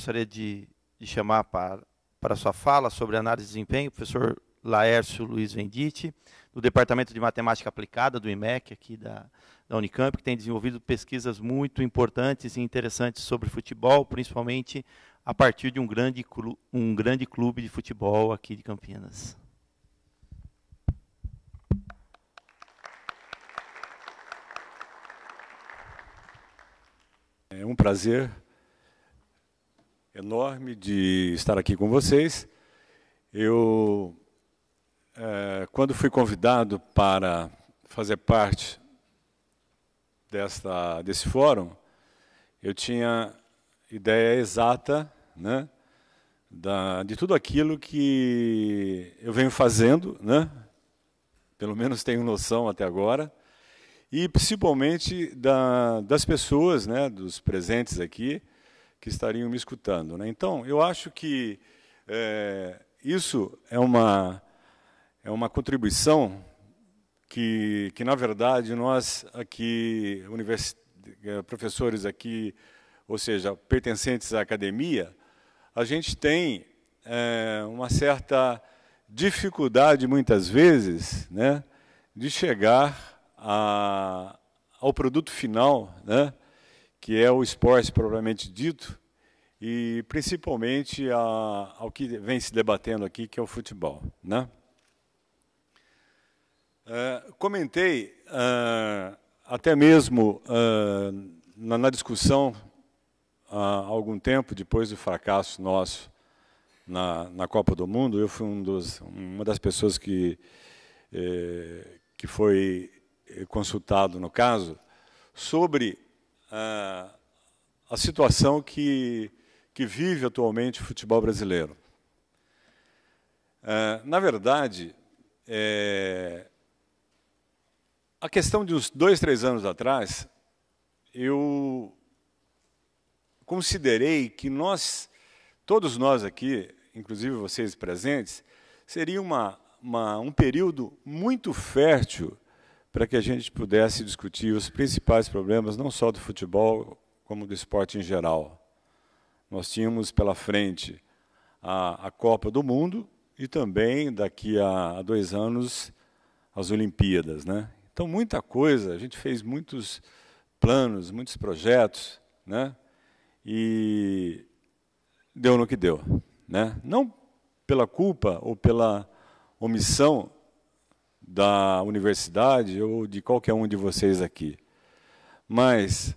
gostaria de, de chamar para, para sua fala sobre análise de desempenho o professor Laércio Luiz Venditti, do Departamento de Matemática Aplicada do IMEC, aqui da, da Unicamp, que tem desenvolvido pesquisas muito importantes e interessantes sobre futebol, principalmente a partir de um grande, um grande clube de futebol aqui de Campinas. É um prazer enorme de estar aqui com vocês. Eu, é, quando fui convidado para fazer parte desta, desse fórum, eu tinha ideia exata né, da, de tudo aquilo que eu venho fazendo, né, pelo menos tenho noção até agora, e principalmente da, das pessoas, né, dos presentes aqui, que estariam me escutando. Né? Então, eu acho que é, isso é uma, é uma contribuição que, que, na verdade, nós aqui, é, professores aqui, ou seja, pertencentes à academia, a gente tem é, uma certa dificuldade, muitas vezes, né, de chegar a, ao produto final, né, que é o esporte propriamente dito, e principalmente a, ao que vem se debatendo aqui, que é o futebol. Né? Uh, comentei uh, até mesmo uh, na, na, discussão há algum tempo, depois do fracasso nosso na, na Copa do Mundo, eu fui um dos, uma das pessoas que, eh, que foi consultado no caso, sobre a situação que, que vive atualmente o futebol brasileiro. É, na verdade, é, a questão de uns dois, três anos atrás, eu considerei que nós, todos nós aqui, inclusive vocês presentes, seria uma, uma um período muito fértil para que a gente pudesse discutir os principais problemas, não só do futebol, como do esporte em geral. Nós tínhamos pela frente a, a Copa do Mundo e também, daqui a, a dois anos, as Olimpíadas. Né? Então, muita coisa, a gente fez muitos planos, muitos projetos, né? e deu no que deu. Né? Não pela culpa ou pela omissão da universidade ou de qualquer um de vocês aqui. Mas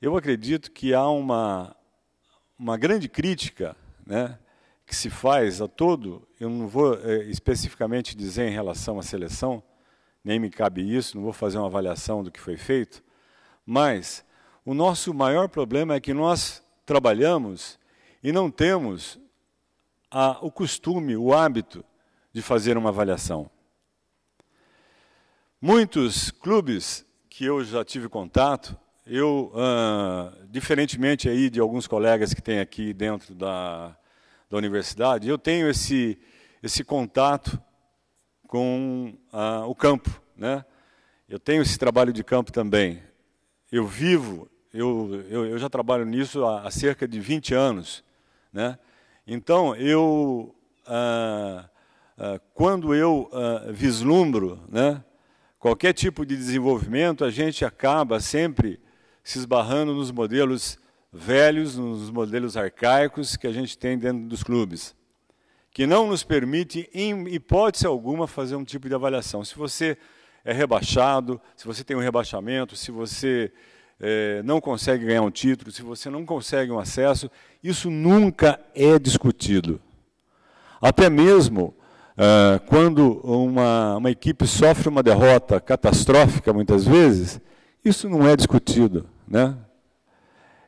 eu acredito que há uma, uma grande crítica né, que se faz a todo, eu não vou é, especificamente dizer em relação à seleção, nem me cabe isso, não vou fazer uma avaliação do que foi feito, mas o nosso maior problema é que nós trabalhamos e não temos a, o costume, o hábito de fazer uma avaliação. Muitos clubes que eu já tive contato, eu, ah, diferentemente aí de alguns colegas que tem aqui dentro da, da universidade, eu tenho esse, esse contato com ah, o campo. Né? Eu tenho esse trabalho de campo também. Eu vivo, eu, eu, eu já trabalho nisso há, há, cerca de 20 anos. Né? Então, eu, ah, quando eu vislumbro, né, qualquer tipo de desenvolvimento, a gente acaba sempre se esbarrando nos modelos velhos, nos modelos arcaicos que a gente tem dentro dos clubes, que não nos permite, em hipótese alguma, fazer um tipo de avaliação. Se você é rebaixado, se você tem um rebaixamento, se você é, não consegue ganhar um título, se você não consegue um acesso, isso nunca é discutido. Até mesmo ah, quando uma, uma equipe sofre uma derrota catastrófica, muitas vezes, isso não é discutido. Né?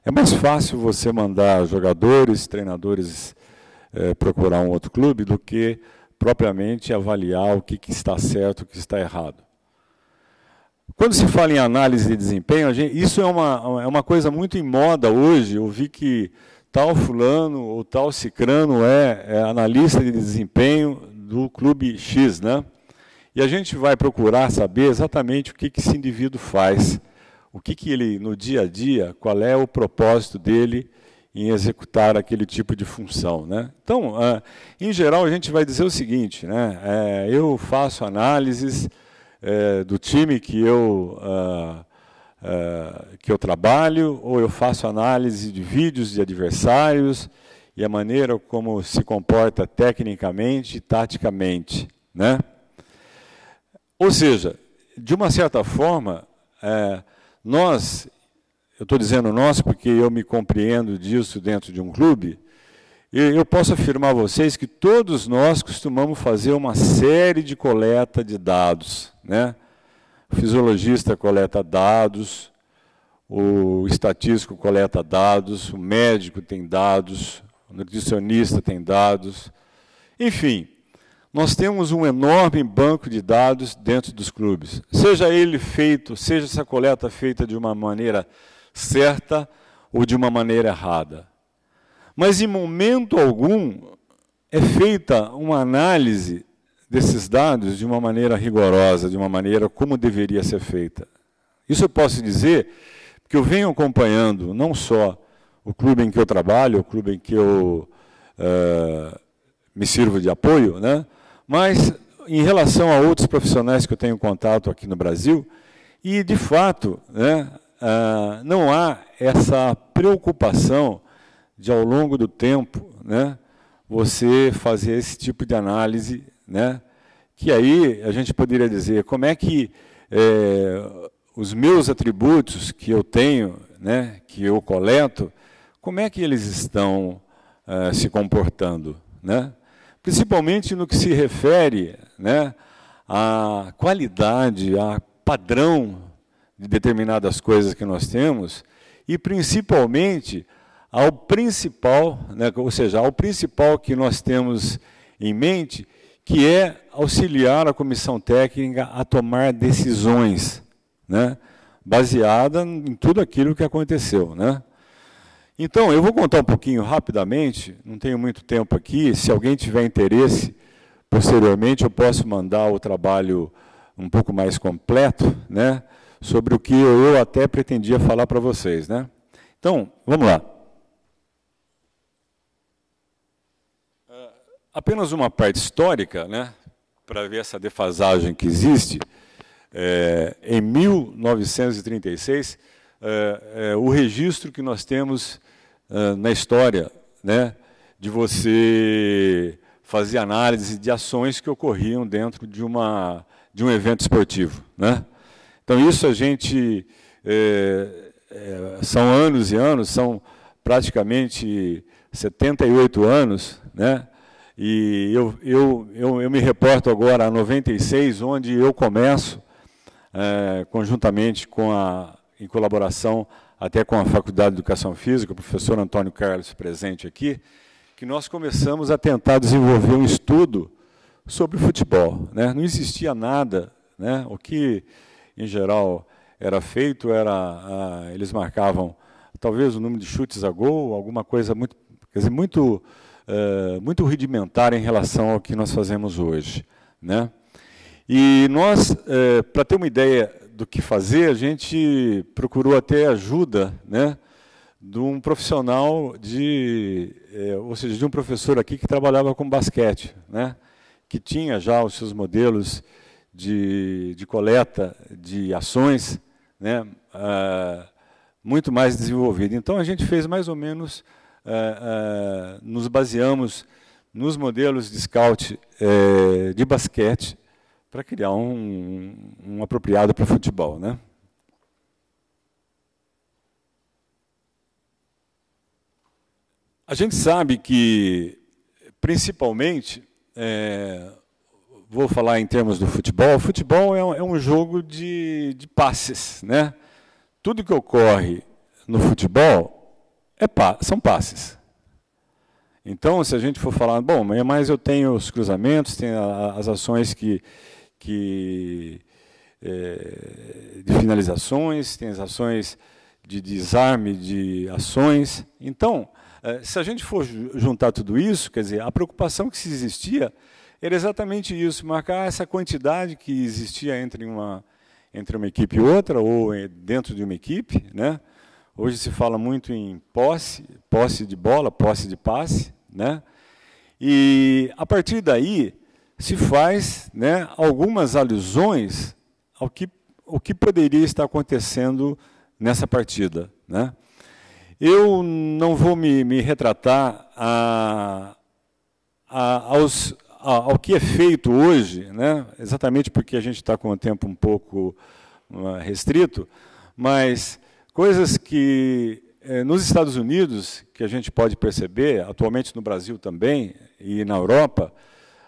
É mais fácil você mandar jogadores, treinadores eh, procurar um outro clube do que propriamente avaliar o que, que está certo o que está errado. Quando se fala em análise de desempenho, gente, isso é uma, é uma coisa muito em moda hoje. Eu vi que tal fulano ou tal cicrano é, é analista de desempenho do clube X, né? E a gente vai procurar saber exatamente o que, que esse indivíduo faz, o que, que ele, no dia a dia, qual é o propósito dele em executar aquele tipo de função. Né? Então, ah, em geral, a gente vai dizer o seguinte: né? É, eu faço análises é, do time que eu, ah, ah, que eu trabalho, ou eu faço análise de vídeos de adversários e a maneira como se comporta tecnicamente e taticamente. Né? Ou seja, de uma certa forma, é, nós, eu estou dizendo nós porque eu me compreendo disso dentro de um clube, eu posso afirmar a vocês que todos nós costumamos fazer uma série de coleta de dados. Né? O fisiologista coleta dados, o estatístico coleta dados, o médico tem dados, nutricionista tem dados. Enfim, nós temos um enorme banco de dados dentro dos clubes. Seja ele feito, seja essa coleta feita de uma maneira certa ou de uma maneira errada. Mas em momento algum é feita uma análise desses dados de uma maneira rigorosa, de uma maneira como deveria ser feita. Isso eu posso dizer porque eu venho acompanhando não só o clube em que eu trabalho, o clube em que eu eh, me sirvo de apoio, né? mas em relação a outros profissionais que eu tenho contato aqui no Brasil, e de fato né, uh, não há essa preocupação de ao longo do tempo né, você fazer esse tipo de análise, né, que aí a gente poderia dizer como é que eh, os meus atributos que eu tenho, né, que eu coleto, como é que eles estão uh, se comportando, né? principalmente no que se refere né, à qualidade, a padrão de determinadas coisas que nós temos, e principalmente ao principal, né, ou seja, ao principal que nós temos em mente, que é auxiliar a comissão técnica a tomar decisões, né, baseada em tudo aquilo que aconteceu, né? Então, eu vou contar um pouquinho rapidamente, não tenho muito tempo aqui. Se alguém tiver interesse, posteriormente eu posso mandar o trabalho um pouco mais completo, né, sobre o que eu até pretendia falar para vocês, né? Então, vamos lá. Ah, apenas uma parte histórica, né, para ver essa defasagem que existe. É, em 1936 é, é, o registro que nós temos é, na história, né, de você fazer análise de ações que ocorriam dentro de, uma, de um evento esportivo. Né? Então, isso a gente. são anos e anos, são praticamente 78 anos, né? e eu, eu, eu, eu me reporto agora a 96, onde eu começo, conjuntamente com a em colaboração até com a Faculdade de Educação Física, o professor Antônio Carlos presente aqui, que nós começamos a tentar desenvolver um estudo sobre futebol. Né? Não existia nada, né? o que em geral era feito era ah, eles marcavam talvez o número de chutes a gol, alguma coisa muito, quer dizer, muito, uh, muito rudimentar em relação ao que nós fazemos hoje, né? E nós, uh, eh, para ter uma ideia do que fazer, a gente procurou até ajuda, né? de um profissional de, é, ou seja, de um professor aqui que trabalhava com basquete, né? Que tinha já os seus modelos de, de coleta de ações, né? Ah, muito mais desenvolvido. Então a gente fez mais ou menos, ah, ah, nos baseamos nos modelos de scout eh, de basquete para criar um, um apropriado para o futebol, né? A gente sabe que, principalmente, é, vou falar em termos do futebol, o futebol é, é um jogo de, de, passes. Né? Tudo que ocorre no futebol é pa são passes. Então, se a gente for falar, bom, mas eu tenho os cruzamentos, tenho as ações que, que, é, de finalizações, tem as ações de desarme de ações. Então, é, se a gente for juntar tudo isso, quer dizer, a preocupação que se existia era exatamente isso, marcar essa quantidade que existia entre uma, entre uma equipe e outra, ou é, dentro de uma equipe. Né? Hoje se fala muito em posse, posse de bola, posse de passe. Né? E, a partir daí, se faz né, algumas alusões ao que, que poderia estar acontecendo nessa partida. Né? Eu não vou me, me retratar a, a, aos, a, ao que é feito hoje, né? exatamente porque a gente está com o tempo um pouco ah, restrito, mas coisas que eh, nos Estados Unidos, que a gente pode perceber, atualmente no Brasil também e na Europa,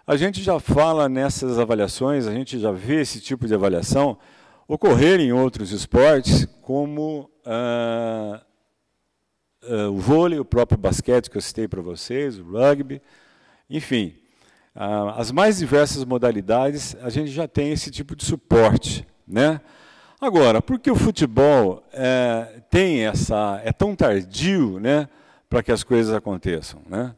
a gente já fala nessas avaliações, a gente já vê esse tipo de avaliação ocorrer em outros esportes, como ah, ah, o vôlei, o próprio basquete que eu citei para vocês, o rugby, enfim. Ah, as mais diversas modalidades, a gente já tem esse tipo de suporte. Né? Agora, por que o futebol é, tem essa, é tão tardio né, para que as coisas aconteçam? Né?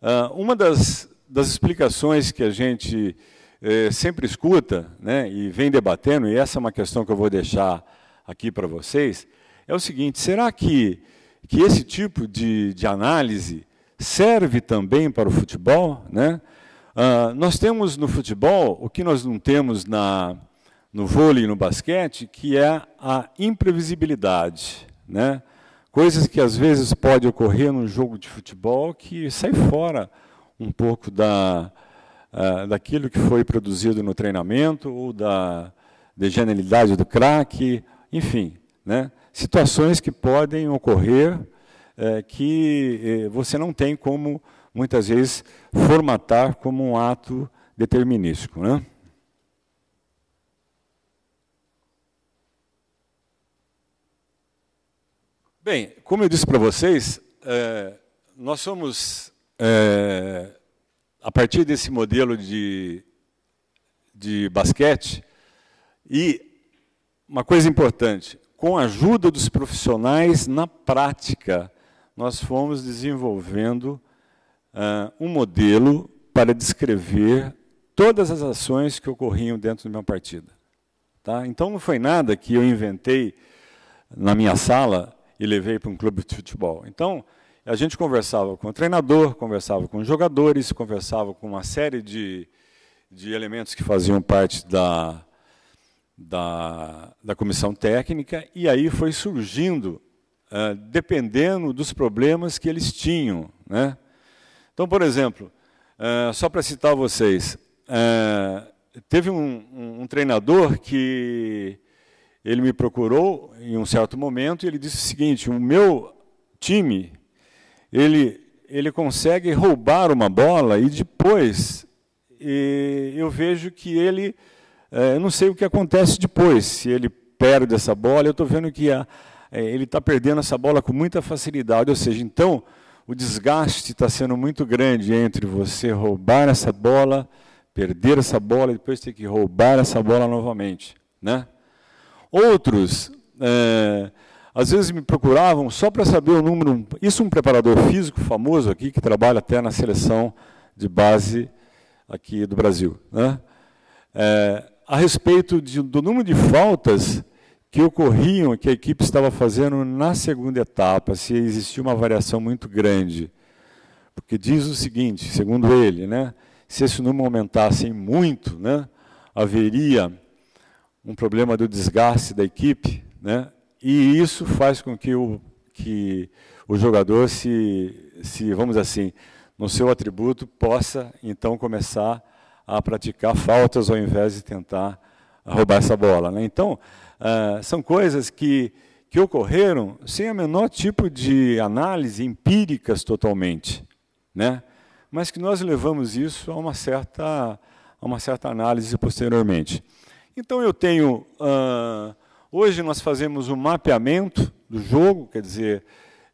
Ah, uma das das explicações que a gente é, sempre escuta né, e vem debatendo, e essa é uma questão que eu vou deixar aqui para vocês, é o seguinte: será que, que esse tipo de, de análise serve também para o futebol? Né? Ah, nós temos no futebol o que nós não temos na, no vôlei e no basquete, que é a imprevisibilidade. Né? Coisas que às vezes pode ocorrer num jogo de futebol que sai fora um pouco da, uh, daquilo que foi produzido no treinamento ou da genialidade do crack, enfim, né? situações que podem ocorrer eh, que eh, você não tem como, muitas vezes, formatar como um ato determinístico. Né? Bem, como eu disse para vocês, eh, nós somos é, a partir desse modelo de, de basquete, e uma coisa importante, com a ajuda dos profissionais na prática, nós fomos desenvolvendo uh, um modelo para descrever todas as ações que ocorriam dentro de uma partida. Tá? Então não foi nada que eu inventei na minha sala e levei para um clube de futebol. Então, a gente conversava com o treinador, conversava com os jogadores, conversava com uma série de, de elementos que faziam parte da, da, da comissão técnica, e aí foi surgindo, uh, dependendo dos problemas que eles tinham. Né? Então, por exemplo, uh, só para citar vocês, uh, teve um, um, um, treinador que ele me procurou em um certo momento e ele disse o seguinte: o meu time ele, ele consegue roubar uma bola e depois e eu vejo que ele, é, eu não sei o que acontece depois, se ele perde essa bola, eu estou vendo que a, é, ele está perdendo essa bola com muita facilidade, ou seja, então o desgaste está sendo muito grande entre você roubar essa bola, perder essa bola e depois ter que roubar essa bola novamente, né? Outros é, às vezes me procuravam só para saber o número. Isso um preparador físico famoso aqui, que trabalha até na seleção de base aqui do Brasil. Né? É, a respeito de, do número de faltas que ocorriam, que a equipe estava fazendo na segunda etapa, se existia uma variação muito grande. Porque diz o seguinte, segundo ele, né, se esse número aumentasse muito, né, haveria um problema do desgaste da equipe, né, e isso faz com que o, que o jogador se, se, vamos assim, no seu atributo, possa então começar a praticar faltas ao invés de tentar roubar essa bola. Né? Então, ah, são coisas que, que ocorreram sem o menor tipo de análise empíricas totalmente, né? mas que nós levamos isso a uma certa, a uma certa análise posteriormente. Então, eu tenho. Ah, Hoje nós fazemos um mapeamento do jogo, quer dizer,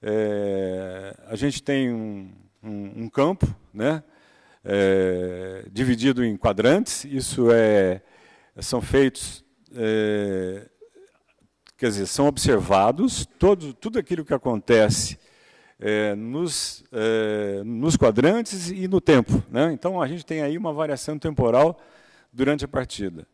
é, a gente tem um, um, um campo, né? É, dividido em quadrantes. Isso é, são feitos, é, quer dizer, são observados todo, tudo aquilo que acontece é, nos, é, nos quadrantes e no tempo. Né? Então a gente tem aí uma variação temporal durante a partida.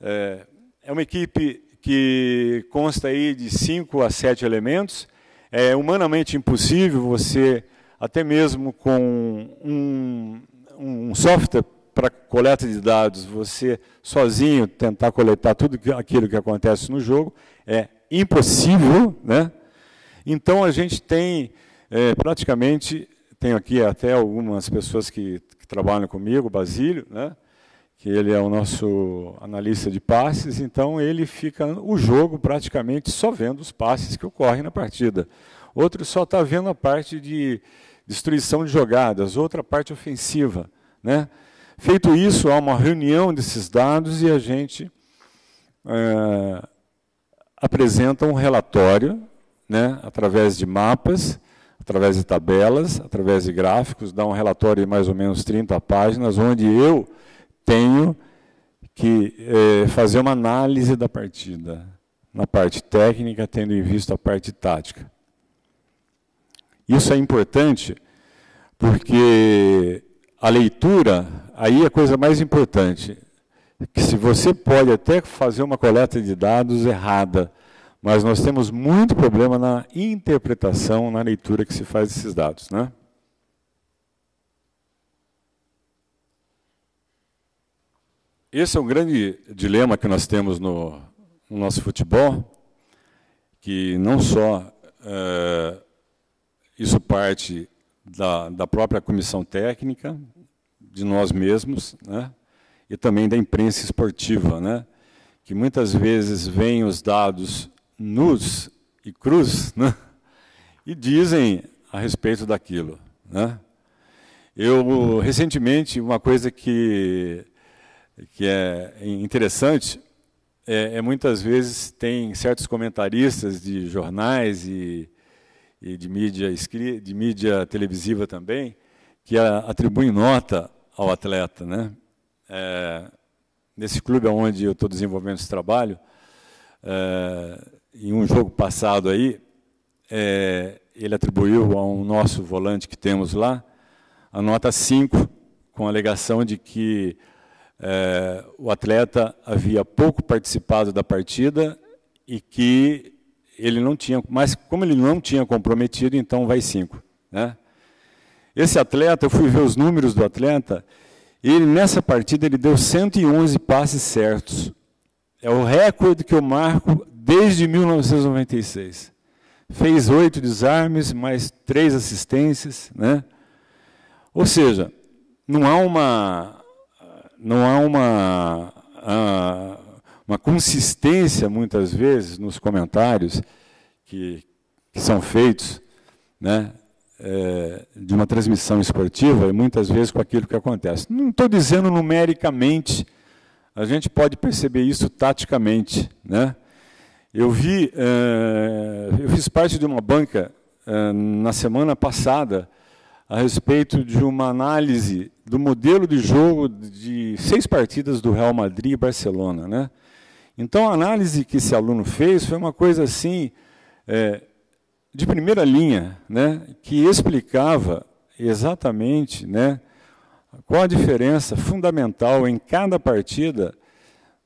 É, é uma equipe que consta aí de cinco a sete elementos. É humanamente impossível você, até mesmo com um, um software para coleta de dados, você sozinho tentar coletar tudo aquilo que acontece no jogo, é impossível, né? Então a gente tem é, praticamente, tenho aqui até algumas pessoas que, que trabalham comigo, Basílio, né? que ele é o nosso analista de passes, então ele fica o jogo praticamente só vendo os passes que ocorrem na partida. Outro só está vendo a parte de destruição de jogadas, outra parte ofensiva. Né? Feito isso, há uma reunião desses dados e a gente é, apresenta um relatório né, através de mapas, através de tabelas, através de gráficos, dá um relatório de mais ou menos 30 páginas, onde eu tenho que é, fazer uma análise da partida, na parte técnica, tendo em vista a parte tática. Isso é importante porque a leitura, aí é a coisa mais importante, que se você pode até fazer uma coleta de dados errada, mas nós temos muito problema na interpretação, na leitura que se faz desses dados, né? Esse é um grande dilema que nós temos no, no nosso futebol, que não só é, isso parte da, da própria comissão técnica, de nós mesmos, né? e também da imprensa esportiva, né? que muitas vezes veem os dados nus e cruz né? e dizem a respeito daquilo. Né? Eu, recentemente, uma coisa que que é interessante, é, é, muitas vezes tem certos comentaristas de jornais e, e de, mídia, de mídia televisiva também, que atribuem nota ao atleta. Né? É, nesse clube onde eu estou desenvolvendo esse trabalho, é, em um jogo passado aí, é, ele atribuiu a um nosso volante que temos lá a nota 5, com a alegação de que é, o atleta havia pouco participado da partida e que ele não tinha, mas como ele não tinha comprometido, então vai cinco. Né? Esse atleta, eu fui ver os números do atleta, ele nessa partida ele deu 111 passes certos. É o recorde que eu marco desde 1996. Fez oito desarmes, mais três assistências, né? Ou seja, não há uma não há uma, uma consistência, muitas vezes, nos comentários que, que são feitos né, é, de uma transmissão esportiva, e muitas vezes com aquilo que acontece. Não estou dizendo numericamente, a gente pode perceber isso taticamente. Né? Eu vi, é, eu fiz parte de uma banca é, na semana passada a respeito de uma análise do modelo de jogo de seis partidas do Real Madrid e Barcelona. Né? Então, a análise que esse aluno fez foi uma coisa assim, é, de primeira linha, né? que explicava exatamente né, qual a diferença fundamental em cada partida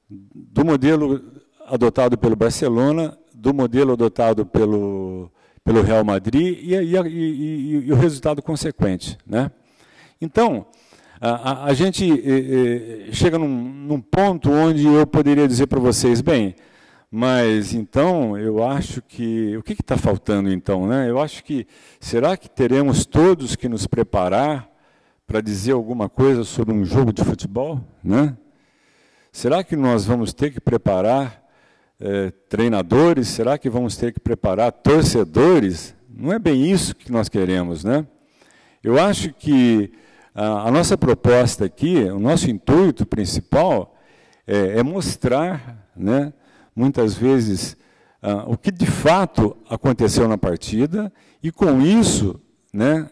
do modelo adotado pelo Barcelona, do modelo adotado pelo pelo Real Madrid e, e, e, e o resultado consequente. Né? Então, a, a, a gente eh, eh, chega num, num ponto onde eu poderia dizer para vocês, bem, mas então eu acho que o que está faltando então, né? Eu acho que será que teremos todos que nos preparar para dizer alguma coisa sobre um jogo de futebol, né? Será que nós vamos ter que preparar eh, treinadores? Será que vamos ter que preparar torcedores? Não é bem isso que nós queremos, né? Eu acho que a, a nossa proposta aqui, o nosso intuito principal é, é mostrar, né, muitas vezes, o que de fato aconteceu na partida e com isso, né,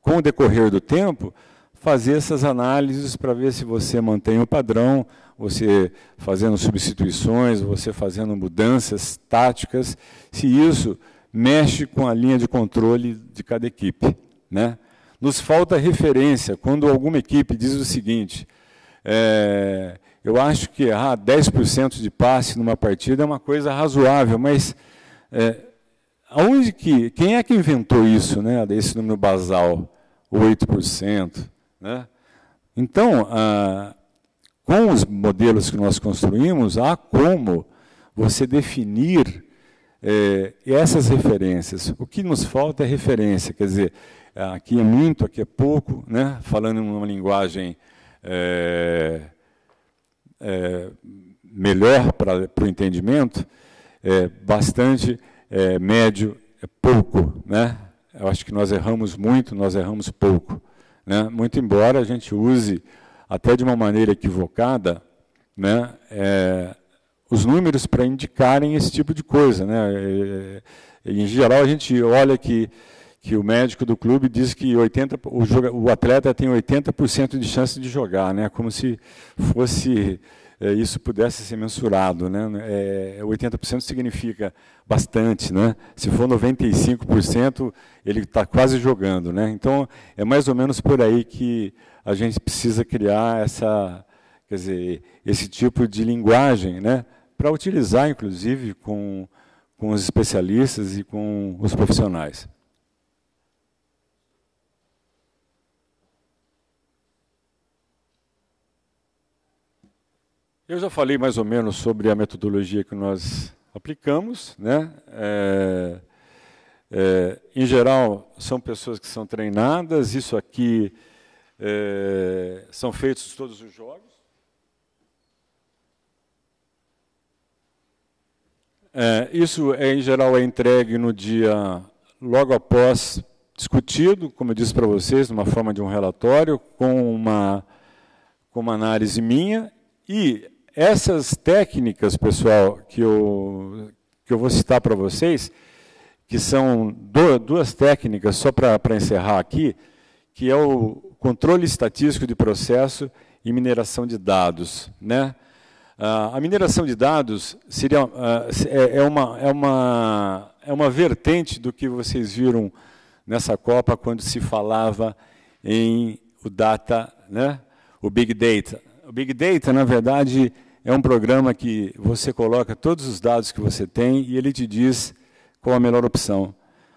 com o decorrer do tempo, fazer essas análises para ver se você mantém o padrão, você fazendo substituições, você fazendo mudanças táticas, se isso mexe com a linha de controle de cada equipe. Né? Nos falta referência quando alguma equipe diz o seguinte: é, eu acho que errar 10% de passe numa partida é uma coisa razoável, mas é, aonde que. Quem é que inventou isso, né? Esse número basal, 8%. Né? Então, a, com os modelos que nós construímos, há como você definir é, essas referências. O que nos falta é referência, quer dizer, aqui é muito, aqui é pouco, né? falando em uma linguagem é, é, melhor para o entendimento, é, bastante, é, médio, é pouco. Né? Eu acho que nós erramos muito, nós erramos pouco. Né? Muito embora a gente use até de uma maneira equivocada, né, é, os números para indicarem esse tipo de coisa. Né? É, é, em geral, a gente olha que, que o médico do clube diz que 80, o, o atleta tem 80% de chance de jogar, né? como se fosse eh, isso pudesse ser mensurado. Né? É, 80% significa bastante, né? se for 95%, ele está quase jogando. Né? Então, é mais ou menos por aí que a gente precisa criar essa, quer dizer, esse tipo de linguagem, né? para utilizar, inclusive, com, com os especialistas e com os profissionais. Eu já falei mais ou menos sobre a metodologia que nós aplicamos, né? É, é, em geral, são pessoas que são treinadas, isso aqui é, são feitos todos os jogos. É, isso, é, em geral, é entregue no dia logo após discutido, como eu disse para vocês, numa forma de um relatório, com uma, com uma análise minha, e essas técnicas, pessoal, que eu, que eu vou citar para vocês, que são duas técnicas, só para encerrar aqui, que é o controle estatístico de processo e mineração de dados. Né? Ah, a mineração de dados seria, ah, é, é, uma, é, uma, é uma vertente do que vocês viram nessa Copa quando se falava em o data, né? o Big Data. O Big Data, na verdade, é um programa que você coloca todos os dados que você tem e ele te diz qual a melhor opção.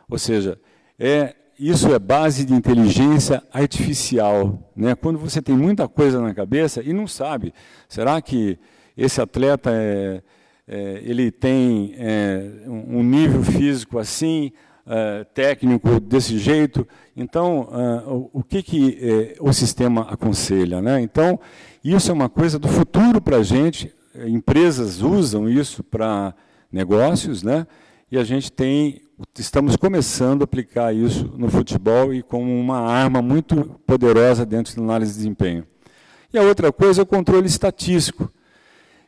Ou seja, é, isso é base de inteligência artificial. Né? Quando você tem muita coisa na cabeça e não sabe, será que esse atleta é, é, ele tem é, um nível físico assim, eh, técnico desse jeito. Então, uh, o, o, que, que eh, o sistema aconselha? Né? Então, isso é uma coisa do futuro para a gente. Empresas usam isso para negócios, né? e a gente tem, estamos começando a aplicar isso no futebol e como uma arma muito poderosa dentro da análise de desempenho. E a outra coisa é o controle estatístico.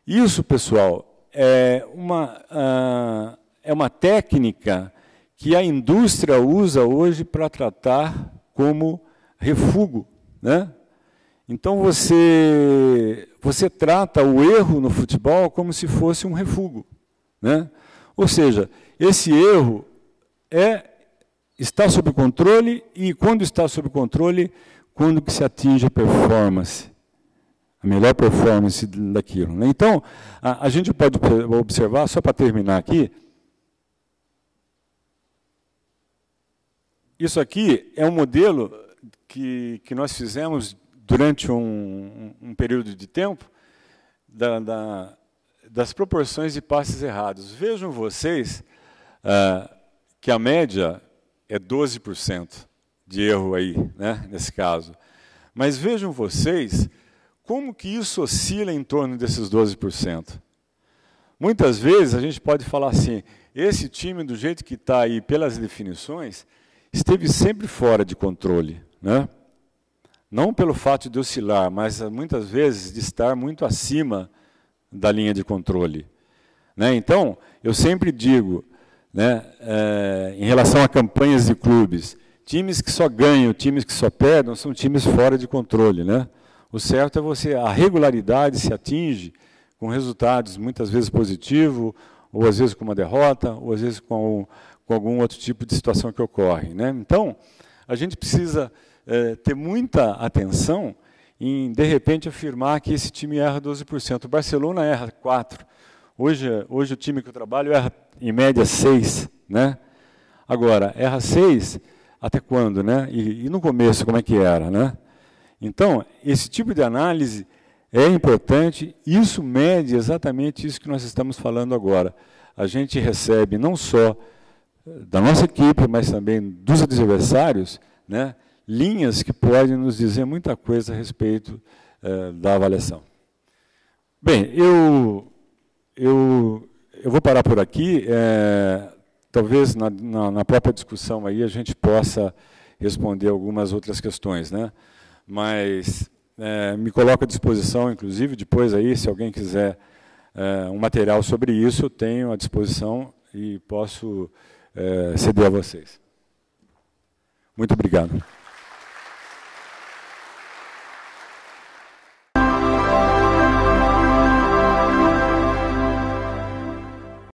Isso, pessoal, é uma, ah, é uma técnica que a indústria usa hoje para tratar como refugo, né? Então você você trata o erro no futebol como se fosse um refugo, né? Ou seja, esse erro é está sob controle e quando está sob controle, quando que se atinge a performance, a melhor performance daquilo. Né? Então a, a gente pode observar só para terminar aqui Isso aqui é um modelo que, que nós fizemos durante um, um período de tempo da, da, das proporções de passes errados. Vejam vocês ah, que a média é 12% de erro aí, né, nesse caso. Mas vejam vocês como que isso oscila em torno desses 12%. Muitas vezes a gente pode falar assim, esse time do jeito que está aí pelas definições esteve sempre fora de controle, né? Não pelo fato de oscilar, mas eh, muitas vezes de estar muito acima da linha de controle. Né? Então, eu sempre digo, né, é, em relação a campanhas de clubes, times que só ganham, times que só perdem, são times fora de controle. Né? O certo é você, a regularidade se atinge com resultados muitas vezes positivos, ou às vezes com uma derrota, ou às vezes com, com algum outro tipo de situação que ocorre. Né? Então, a gente precisa é, ter muita atenção em, de repente, afirmar que esse time erra 12%. O Barcelona erra 4%. Hoje, hoje o time que eu trabalho erra, em média, 6%. Né? Agora, erra 6%, até quando? Né? E, e no começo, como é que era? Né? Então, esse tipo de análise é importante. Isso mede exatamente isso que nós estamos falando agora. A gente recebe não só da nossa equipe, mas também dos adversários, né, linhas que podem nos dizer muita coisa a respeito eh, da avaliação. Bem, eu, eu, eu vou parar por aqui. Eh, talvez na, na, na, própria discussão aí a gente possa responder algumas outras questões, né? Mas eh, me coloco à disposição, inclusive, depois aí, se alguém quiser eh, um material sobre isso, eu tenho à disposição e posso é, ceder a vocês. Muito obrigado.